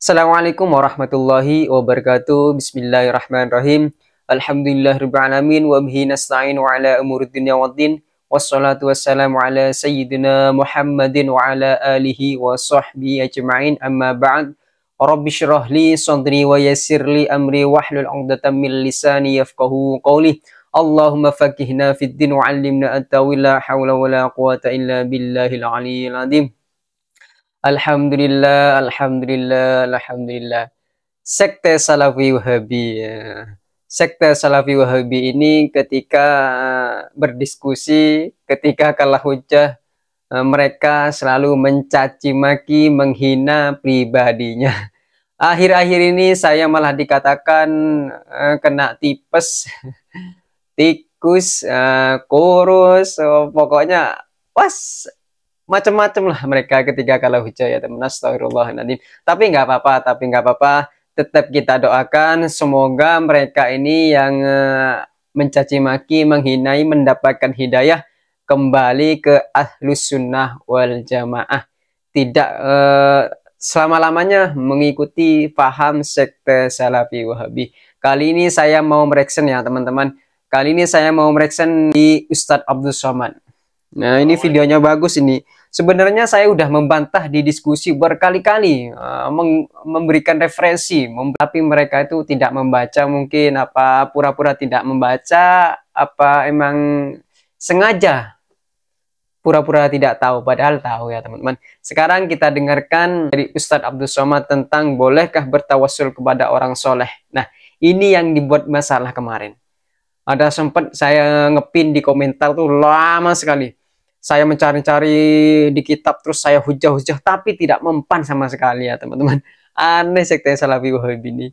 Assalamualaikum warahmatullahi wabarakatuh. Bismillahirrahmanirrahim. Alhamdulillahirrahmanirrahim. Wa bihi nasta'in wa ala umur dunia wa din. Wassalatu wassalamu ala sayyidina Muhammadin wa ala alihi wa sahbihi ajma'in. Amma ba'd. Rabbi syrah li sondri wa yasir li amri wa hlul angdatan min lisani yafqahu qawli. Allahumma fakihna fid din wa alimna atawila hawla wa la quwata illa billahil 'aliyyil 'azim. Alhamdulillah, Alhamdulillah, Alhamdulillah. Sekte Salafi Wahabi. Ya. Sekte Salafi Wahabi ini ketika eh, berdiskusi, ketika kalah hujah, eh, mereka selalu mencaci maki, menghina pribadinya. Akhir-akhir ini saya malah dikatakan eh, kena tipes, tikus, kurus, pokoknya pas macam-macam lah mereka ketika kalau hujan ya teman astagfirullahaladzim tapi nggak apa-apa tapi nggak apa-apa tetap kita doakan semoga mereka ini yang eh, mencaci maki menghinai mendapatkan hidayah kembali ke ahlus sunnah wal jamaah tidak eh, selama-lamanya mengikuti paham sekte salafi wahabi kali ini saya mau mereksen ya teman-teman kali ini saya mau mereksen di Ustadz Abdul Somad nah ini videonya bagus ini Sebenarnya saya sudah membantah di diskusi berkali-kali uh, memberikan referensi, tapi mereka itu tidak membaca mungkin apa pura-pura tidak membaca apa emang sengaja pura-pura tidak tahu padahal tahu ya teman-teman. Sekarang kita dengarkan dari Ustadz Abdul Somad tentang bolehkah bertawasul kepada orang soleh. Nah ini yang dibuat masalah kemarin. Ada sempat saya ngepin di komentar tuh lama sekali saya mencari-cari di kitab terus saya hujah-hujah tapi tidak mempan sama sekali ya teman-teman aneh sekte salafi wahabi ini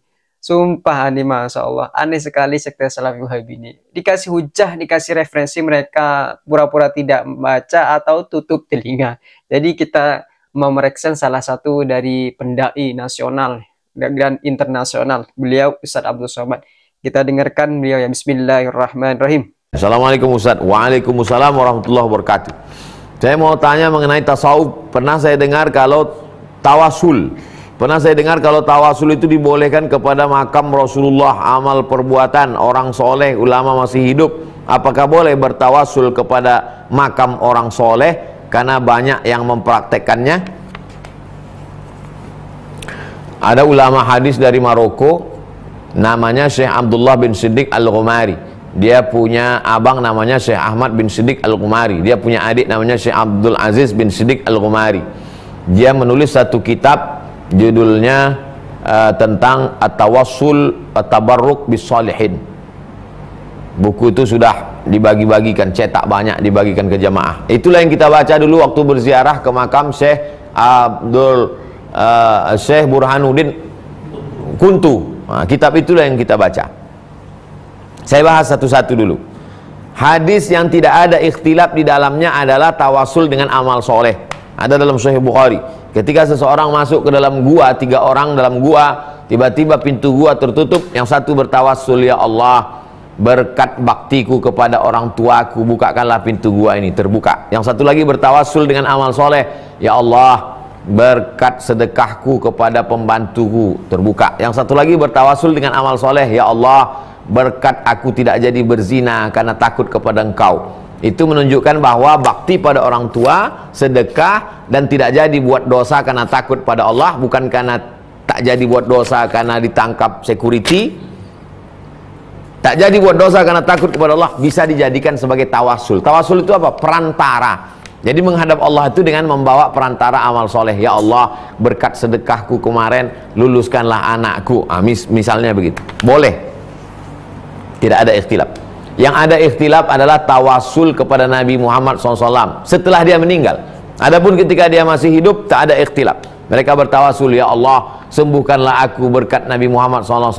sumpah nih masya Allah aneh sekali sekte salafi wahabi ini dikasih hujah dikasih referensi mereka pura-pura tidak membaca atau tutup telinga jadi kita memeriksa salah satu dari pendai nasional dan internasional beliau Ustadz Abdul Somad kita dengarkan beliau ya Bismillahirrahmanirrahim Assalamualaikum Ustaz Waalaikumsalam warahmatullahi wabarakatuh Saya mau tanya mengenai tasawuf Pernah saya dengar kalau tawasul Pernah saya dengar kalau tawasul itu dibolehkan kepada makam Rasulullah Amal perbuatan orang soleh ulama masih hidup Apakah boleh bertawasul kepada makam orang soleh Karena banyak yang mempraktekannya Ada ulama hadis dari Maroko Namanya Syekh Abdullah bin Siddiq Al-Ghumari dia punya abang namanya Syekh Ahmad bin Siddiq Al-Qumari dia punya adik namanya Syekh Abdul Aziz bin Siddiq Al-Qumari dia menulis satu kitab judulnya uh, tentang At-Tawassul At-Tabarruk Bisolihin buku itu sudah dibagi-bagikan cetak banyak dibagikan ke jamaah itulah yang kita baca dulu waktu berziarah ke makam Syekh Abdul uh, Syekh Burhanuddin Kuntu nah, kitab itulah yang kita baca saya bahas satu-satu dulu. Hadis yang tidak ada ikhtilaf di dalamnya adalah tawasul dengan amal soleh. Ada dalam Sahih Bukhari. Ketika seseorang masuk ke dalam gua, tiga orang dalam gua, tiba-tiba pintu gua tertutup, yang satu bertawasul ya Allah, berkat baktiku kepada orang tuaku, bukakanlah pintu gua ini terbuka. Yang satu lagi bertawasul dengan amal soleh, ya Allah, berkat sedekahku kepada pembantuku terbuka. Yang satu lagi bertawasul dengan amal soleh, ya Allah, berkat aku tidak jadi berzina karena takut kepada engkau itu menunjukkan bahwa bakti pada orang tua sedekah dan tidak jadi buat dosa karena takut pada Allah bukan karena tak jadi buat dosa karena ditangkap security tak jadi buat dosa karena takut kepada Allah bisa dijadikan sebagai tawasul tawasul itu apa? perantara jadi menghadap Allah itu dengan membawa perantara amal soleh ya Allah berkat sedekahku kemarin luluskanlah anakku ah, mis misalnya begitu boleh tidak ada ikhtilaf. Yang ada ikhtilaf adalah tawasul kepada Nabi Muhammad SAW setelah dia meninggal. Adapun ketika dia masih hidup tak ada ikhtilaf. Mereka bertawasul ya Allah sembuhkanlah aku berkat Nabi Muhammad SAW.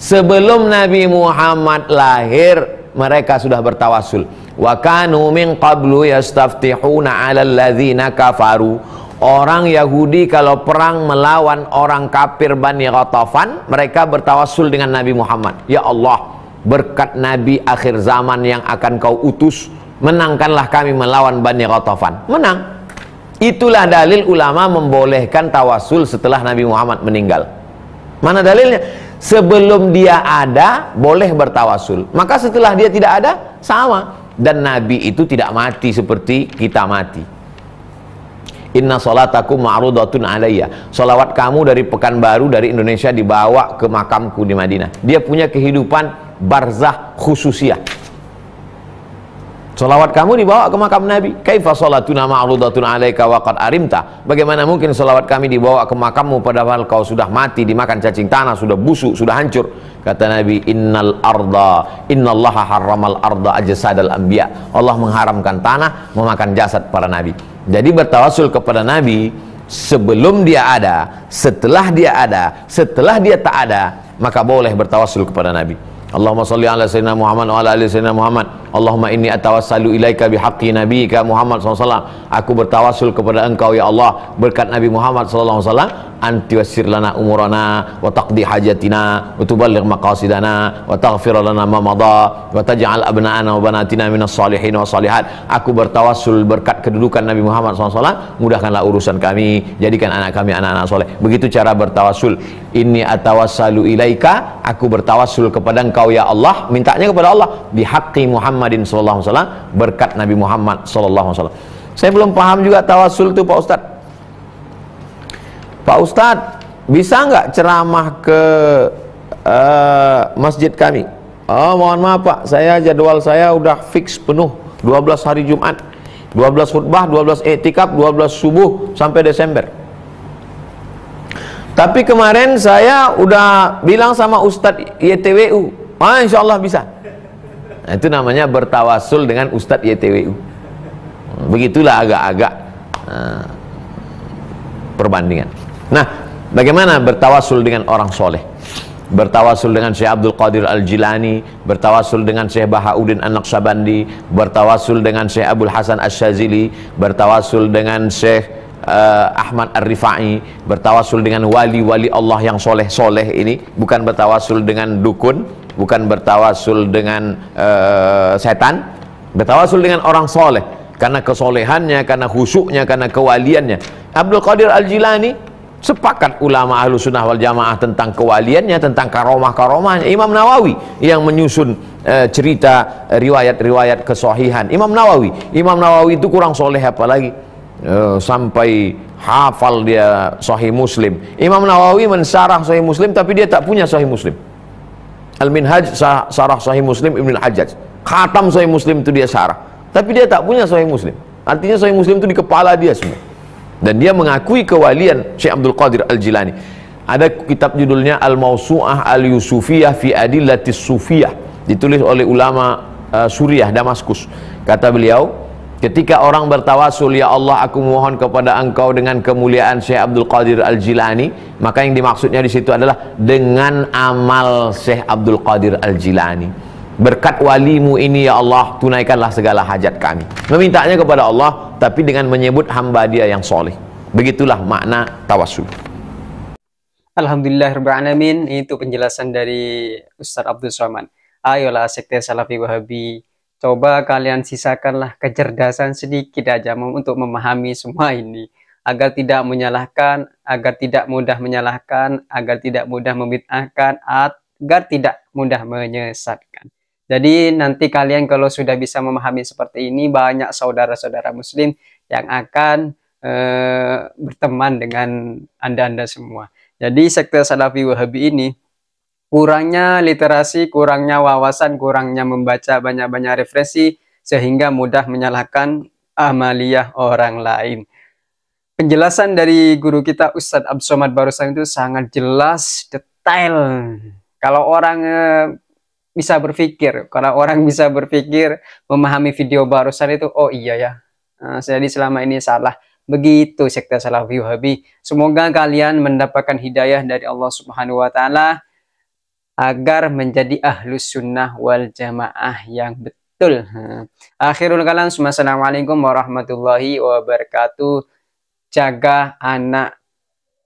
Sebelum Nabi Muhammad lahir mereka sudah bertawasul. Wa kanu min qablu yastaftihuna 'alal alladhina kafaru Orang Yahudi kalau perang melawan orang kafir Bani Ghatafan, mereka bertawasul dengan Nabi Muhammad. Ya Allah, berkat Nabi akhir zaman yang akan kau utus menangkanlah kami melawan Bani Qatafan menang itulah dalil ulama membolehkan tawasul setelah Nabi Muhammad meninggal mana dalilnya sebelum dia ada boleh bertawasul maka setelah dia tidak ada sama dan Nabi itu tidak mati seperti kita mati Inna solataku ma'rudatun alaiya Solawat kamu dari Pekanbaru dari Indonesia dibawa ke makamku di Madinah Dia punya kehidupan barzah khususiyah Salawat kamu dibawa ke makam Nabi. Kaifa salatuna ma'rudatun 'alaika wa qad arimta? Bagaimana mungkin salawat kami dibawa ke makammu padahal kau sudah mati, dimakan cacing tanah, sudah busuk, sudah hancur? Kata Nabi, "Innal arda, innallaha harramal arda ajsadal anbiya." Allah mengharamkan tanah memakan jasad para nabi. Jadi bertawasul kepada Nabi sebelum dia ada, setelah dia ada, setelah dia tak ada, maka boleh bertawasul kepada Nabi. Allahumma salli ala sayyidina Muhammad wa ala ali sayyidina Muhammad. Allahumma inni atawassalu ilaika bihaqqi nabiyyika Muhammad sallallahu alaihi wasallam. Aku bertawassul kepada engkau ya Allah berkat Nabi Muhammad sallallahu alaihi wasallam. anti wasir lana umurana wa taqdi hajatina wa tuballigh maqasidana wa taghfir lana ma mada wa taj'al abna'ana wa banatina minas salihin wa salihat aku bertawassul berkat kedudukan Nabi Muhammad SAW mudahkanlah urusan kami jadikan anak kami anak-anak soleh begitu cara bertawassul ini atawassalu ilaika aku bertawassul kepada engkau ya Allah mintanya kepada Allah di haqqi Muhammadin SAW berkat Nabi Muhammad SAW saya belum paham juga tawassul itu Pak Ustadz Pak Ustadz bisa nggak ceramah ke uh, masjid kami oh mohon maaf Pak saya jadwal saya udah fix penuh 12 hari Jumat 12 khutbah 12 etikap 12 subuh sampai Desember tapi kemarin saya udah bilang sama Ustadz YTWU ah insya Allah bisa nah, itu namanya bertawasul dengan Ustadz YTWU begitulah agak-agak uh, perbandingan Nah, bagaimana bertawasul dengan orang soleh? bertawasul dengan Syekh Abdul Qadir Al-Jilani, bertawasul dengan Syekh Bahauddin Anak naqsabandi bertawasul dengan Syekh Abdul Hasan Al syazili bertawasul dengan Syekh uh, Ahmad Ar-Rifai, bertawasul dengan wali-wali Allah yang soleh-soleh ini, bukan bertawasul dengan dukun, bukan bertawasul dengan uh, setan, bertawasul dengan orang soleh karena kesolehannya, karena khusyuknya, karena kewaliannya. Abdul Qadir Al-Jilani sepakat ulama ahlu sunnah wal jamaah tentang kewaliannya tentang karomah karomahnya Imam Nawawi yang menyusun e, cerita eh, riwayat-riwayat kesohihan Imam Nawawi Imam Nawawi itu kurang soleh apalagi e, eh, sampai hafal dia sahih muslim Imam Nawawi mensarah sahih muslim tapi dia tak punya sahih muslim Al-Minhaj sarah sohi muslim Ibn Hajjaj khatam sahih muslim itu dia sarah tapi dia tak punya sahih muslim artinya sahih muslim itu di kepala dia semua dan dia mengakui kewalian Syekh Abdul Qadir Al-Jilani ada kitab judulnya Al-Mausu'ah Al-Yusufiyah fi Adillatis Sufiyah ditulis oleh ulama uh, Suriah Damaskus kata beliau ketika orang bertawasul ya Allah aku mohon kepada engkau dengan kemuliaan Syekh Abdul Qadir Al-Jilani maka yang dimaksudnya di situ adalah dengan amal Syekh Abdul Qadir Al-Jilani Berkat walimu ini ya Allah Tunaikanlah segala hajat kami Memintanya kepada Allah Tapi dengan menyebut hamba dia yang soleh Begitulah makna tawasul Alhamdulillahirrahmanirrahim Itu penjelasan dari Ustaz Abdul Somad Ayolah sekte Salafi Wahabi Coba kalian sisakanlah kecerdasan sedikit aja Untuk memahami semua ini agar tidak menyalahkan, agar tidak mudah menyalahkan, agar tidak mudah memitahkan agar tidak mudah menyesatkan. Jadi nanti kalian kalau sudah bisa memahami seperti ini banyak saudara-saudara muslim yang akan uh, berteman dengan Anda-anda semua. Jadi sekte Salafi Wahabi ini kurangnya literasi, kurangnya wawasan, kurangnya membaca banyak-banyak referensi sehingga mudah menyalahkan amaliyah orang lain. Penjelasan dari guru kita Ustadz Absomad barusan itu sangat jelas, detail. Kalau orang eh, bisa berpikir kalau orang bisa berpikir memahami video barusan itu oh iya ya uh, jadi selama ini salah begitu sekte view wahabi semoga kalian mendapatkan hidayah dari Allah subhanahu wa ta'ala agar menjadi ahlus sunnah wal jamaah yang betul ah, akhirul kalam assalamualaikum warahmatullahi wabarakatuh jaga anak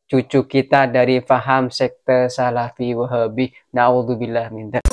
cucu kita dari faham sekte salafi wahabi. Na'udzubillah minta.